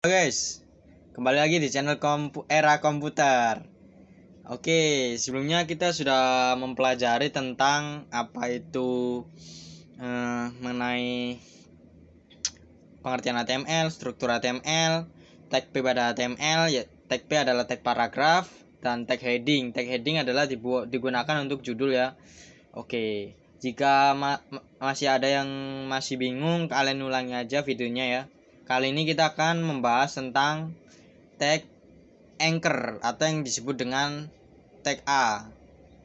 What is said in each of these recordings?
Halo guys, kembali lagi di channel kompu era komputer. Oke, sebelumnya kita sudah mempelajari tentang apa itu eh, mengenai pengertian HTML, struktur HTML, tag P pada HTML, ya, tag P adalah tag paragraf dan tag heading. Tag heading adalah dibuat digunakan untuk judul ya. Oke, jika ma masih ada yang masih bingung, kalian ulangi aja videonya ya. Kali ini kita akan membahas tentang tag anchor atau yang disebut dengan tag A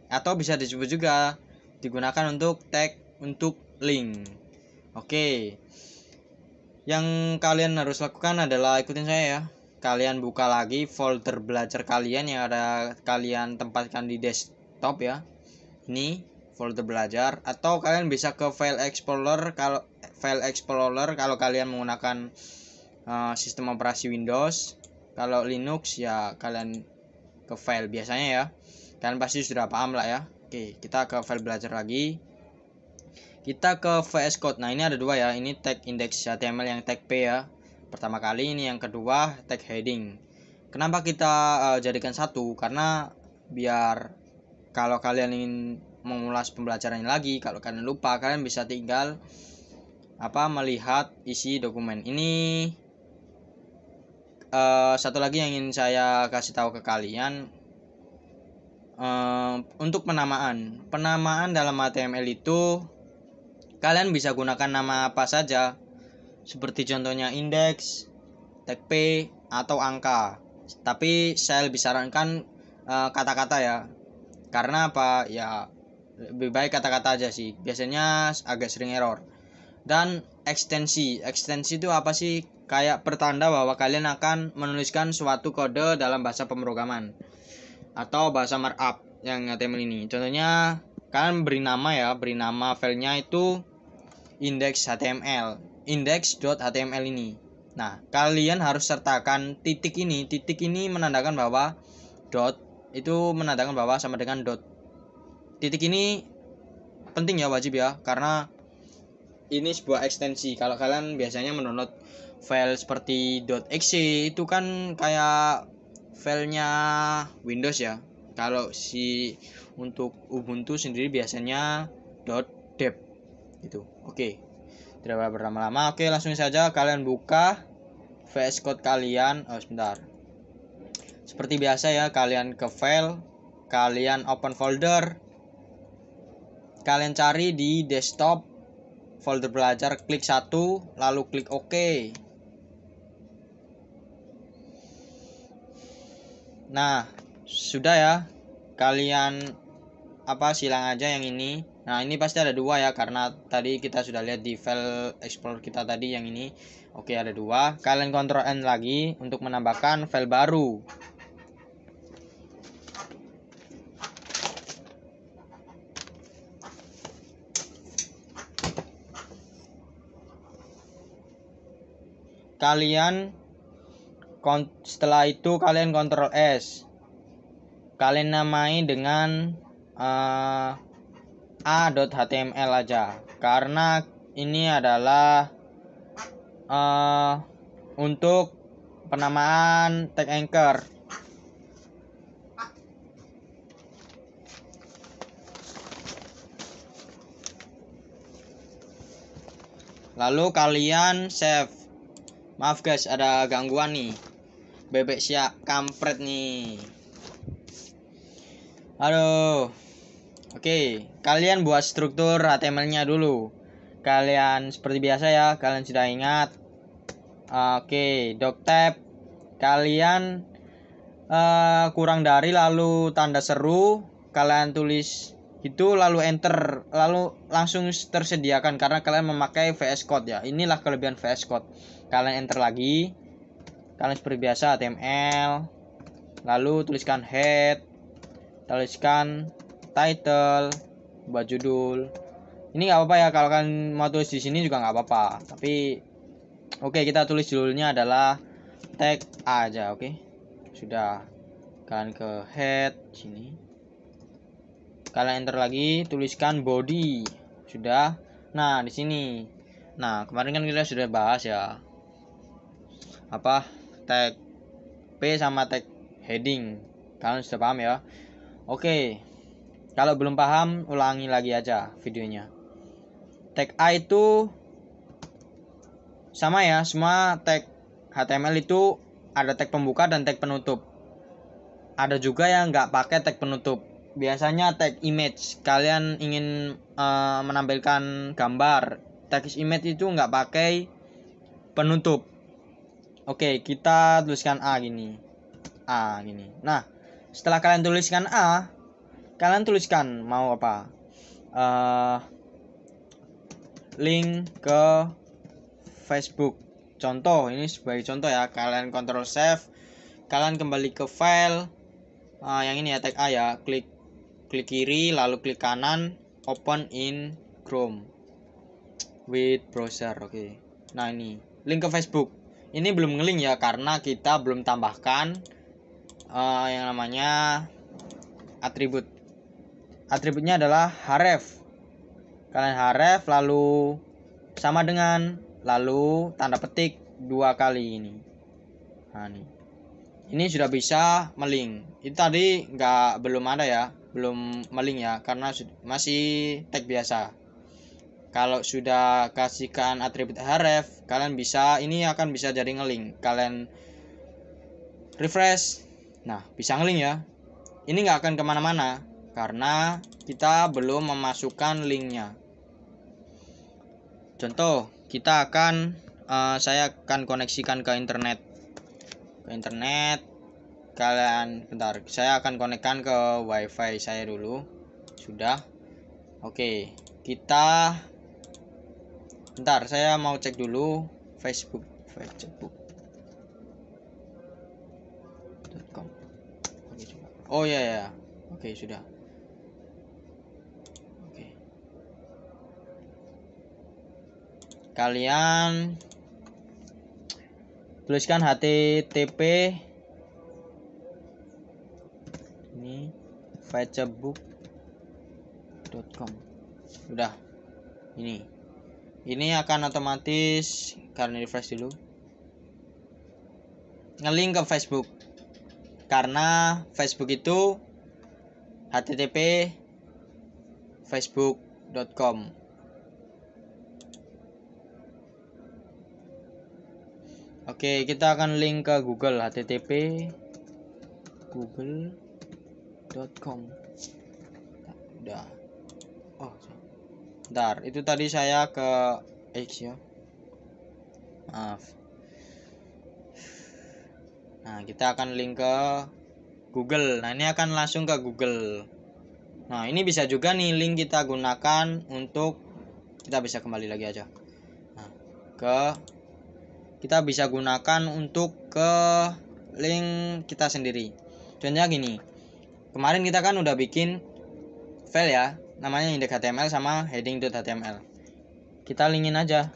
atau bisa disebut juga digunakan untuk tag untuk link. Oke. Yang kalian harus lakukan adalah ikutin saya ya. Kalian buka lagi folder belajar kalian yang ada kalian tempatkan di desktop ya. Ini folder belajar atau kalian bisa ke file explorer kalau file explorer kalau kalian menggunakan uh, sistem operasi Windows kalau Linux ya kalian ke file biasanya ya kalian pasti sudah paham lah ya oke kita ke file belajar lagi kita ke VS Code nah ini ada dua ya ini tag index HTML yang tag P ya pertama kali ini yang kedua tag heading kenapa kita uh, jadikan satu karena biar kalau kalian ingin mengulas pembelajaran lagi kalau kalian lupa kalian bisa tinggal apa melihat isi dokumen ini Eh, satu lagi yang ingin saya kasih tahu ke kalian uh, untuk penamaan penamaan dalam HTML itu kalian bisa gunakan nama apa saja seperti contohnya indeks tag P atau angka tapi saya lebih sarankan eh, kata-kata uh, kata -kata ya karena apa ya lebih baik kata-kata aja sih biasanya agak sering error dan ekstensi. Ekstensi itu apa sih? Kayak pertanda bahwa kalian akan menuliskan suatu kode dalam bahasa pemrograman atau bahasa markup yang HTML ini. Contohnya kalian beri nama ya, beri nama filenya itu index HTML, index.html ini. Nah, kalian harus sertakan titik ini. Titik ini menandakan bahwa dot itu menandakan bahwa sama dengan dot. Titik ini penting ya wajib ya karena ini sebuah ekstensi kalau kalian biasanya mendownload file seperti .exe itu kan kayak filenya Windows ya kalau si untuk Ubuntu sendiri biasanya .deb gitu oke okay. tidak berlama-lama oke okay, langsung saja kalian buka VS Code kalian oh sebentar seperti biasa ya kalian ke file kalian open folder kalian cari di desktop folder belajar klik satu lalu klik OK nah sudah ya kalian apa silang aja yang ini nah ini pasti ada dua ya karena tadi kita sudah lihat di file explorer kita tadi yang ini oke ada dua kalian kontrol N lagi untuk menambahkan file baru kalian setelah itu kalian kontrol S kalian namai dengan uh, eh, a.html aja karena ini adalah uh, untuk penamaan tag anchor lalu kalian save Maaf guys, ada gangguan nih. Bebek siap kampret nih. Halo. Oke, kalian buat struktur HTML-nya dulu. Kalian seperti biasa ya, kalian sudah ingat. Oke, doc tab kalian uh, kurang dari lalu tanda seru, kalian tulis itu lalu enter lalu langsung tersediakan karena kalian memakai VS Code ya inilah kelebihan VS Code kalian enter lagi kalian seperti biasa HTML lalu tuliskan head tuliskan title buat judul ini nggak apa-apa ya kalau kalian mau tulis di sini juga nggak apa-apa tapi oke okay, kita tulis judulnya adalah tag A aja oke okay? sudah kalian ke head sini kalian enter lagi tuliskan body sudah nah di sini nah kemarin kan kita sudah bahas ya apa tag P sama tag heading kalian sudah paham ya oke kalau belum paham ulangi lagi aja videonya tag A itu sama ya semua tag HTML itu ada tag pembuka dan tag penutup ada juga yang nggak pakai tag penutup biasanya tag image kalian ingin uh, menampilkan gambar text image itu nggak pakai penutup oke kita tuliskan a gini a gini nah setelah kalian tuliskan a kalian tuliskan mau apa uh, link ke Facebook contoh ini sebagai contoh ya kalian kontrol save kalian kembali ke file uh, yang ini ya tag a ya klik klik kiri lalu klik kanan open in Chrome with browser oke okay. nah ini link ke Facebook ini belum ngeling ya karena kita belum tambahkan uh, yang namanya atribut atributnya adalah href kalian href lalu sama dengan lalu tanda petik dua kali ini nah ini ini sudah bisa meling. itu tadi nggak belum ada ya belum meling ya karena masih tag biasa kalau sudah kasihkan atribut href kalian bisa ini akan bisa jadi ngeling kalian refresh nah bisa ngeling ya ini nggak akan kemana-mana karena kita belum memasukkan linknya contoh kita akan uh, saya akan koneksikan ke internet ke internet kalian bentar saya akan konekkan ke wifi saya dulu sudah oke kita bentar saya mau cek dulu facebook facebook oh ya ya oke sudah oke kalian tuliskan http ini facebook.com udah ini ini akan otomatis karena refresh dulu ngelink ke Facebook karena Facebook itu http facebook.com Oke, kita akan link ke Google http google.com. Udah. Oh, bentar. Itu tadi saya ke X ya. Maaf. Nah, kita akan link ke Google. Nah, ini akan langsung ke Google. Nah, ini bisa juga nih link kita gunakan untuk kita bisa kembali lagi aja. Nah, ke kita bisa gunakan untuk ke link kita sendiri contohnya gini kemarin kita kan udah bikin file ya namanya html sama heading html kita linkin aja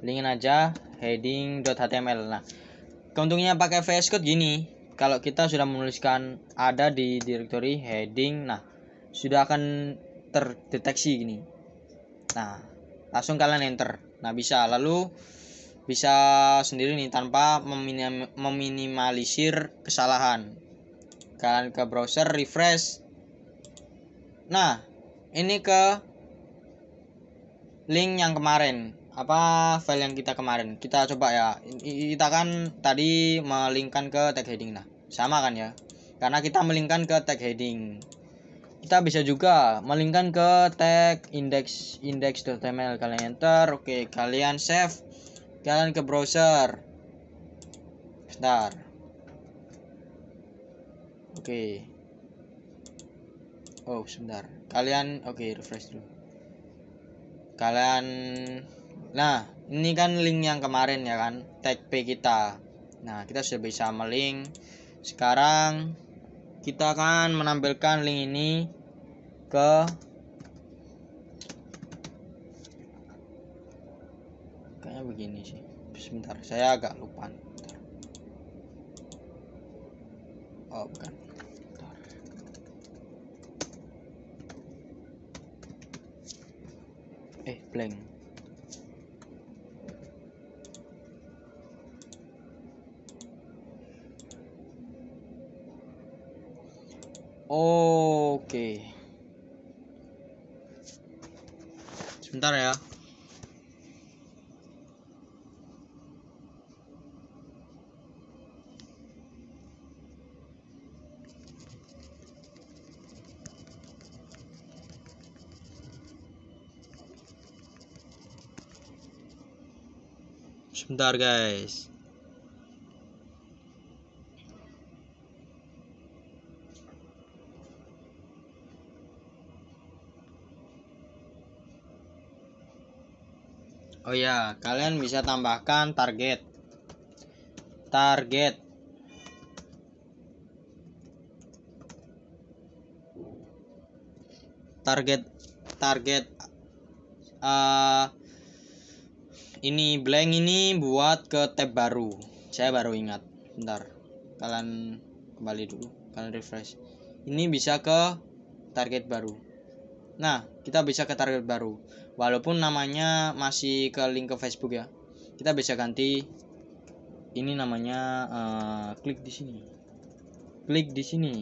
linkin aja heading html nah keuntungnya pakai VS Code gini kalau kita sudah menuliskan ada di directory heading nah sudah akan terdeteksi gini nah langsung kalian enter Nah, bisa lalu bisa sendiri nih tanpa meminim meminimalisir kesalahan. Kalian ke browser refresh. Nah, ini ke link yang kemarin apa file yang kita kemarin kita coba ya kita kan tadi melingkan ke tag heading nah sama kan ya karena kita melingkan ke tag heading kita bisa juga melingkan ke tag index index.html kalian enter oke okay. kalian save kalian ke browser bentar oke okay. oh sebentar kalian oke okay, refresh dulu kalian nah ini kan link yang kemarin ya kan tag p kita nah kita sudah bisa melink sekarang kita akan menampilkan link ini ke kayaknya begini sih sebentar saya agak lupa Bentar. oh bukan eh blank oh sebentar ya sebentar guys Oh ya, kalian bisa tambahkan target. Target. Target target uh, ini blank ini buat ke tab baru. Saya baru ingat. Bentar. Kalian kembali dulu. Kalian refresh. Ini bisa ke target baru. Nah, kita bisa ke target baru walaupun namanya masih ke link ke Facebook ya kita bisa ganti ini namanya uh, klik di sini klik di sini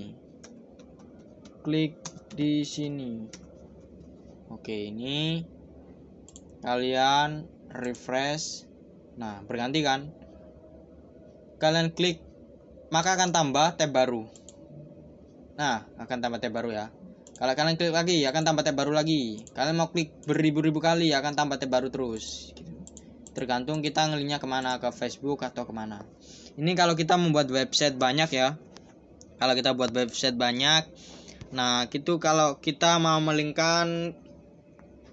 klik di sini oke ini kalian refresh nah berganti kan kalian klik maka akan tambah tab baru nah akan tambah tab baru ya kalau kalian klik lagi ya akan tambah tab baru lagi. Kalian mau klik beribu-ribu kali ya akan tambah tab baru terus. Gitu. Tergantung kita ngelinya kemana ke Facebook atau kemana. Ini kalau kita membuat website banyak ya. Kalau kita buat website banyak, nah itu kalau kita mau melingkan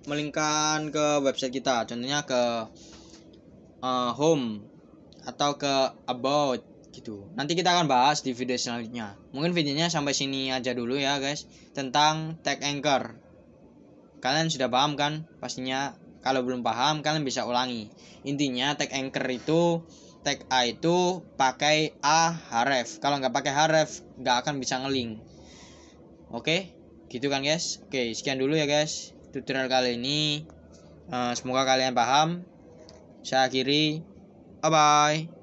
melingkan ke website kita, contohnya ke uh, home atau ke about gitu nanti kita akan bahas di video selanjutnya mungkin videonya sampai sini aja dulu ya guys tentang tag anchor kalian sudah paham kan pastinya kalau belum paham kalian bisa ulangi intinya tag anchor itu tag a itu pakai a href kalau nggak pakai href nggak akan bisa ngeling oke gitu kan guys oke sekian dulu ya guys tutorial kali ini eh, semoga kalian paham saya akhiri bye bye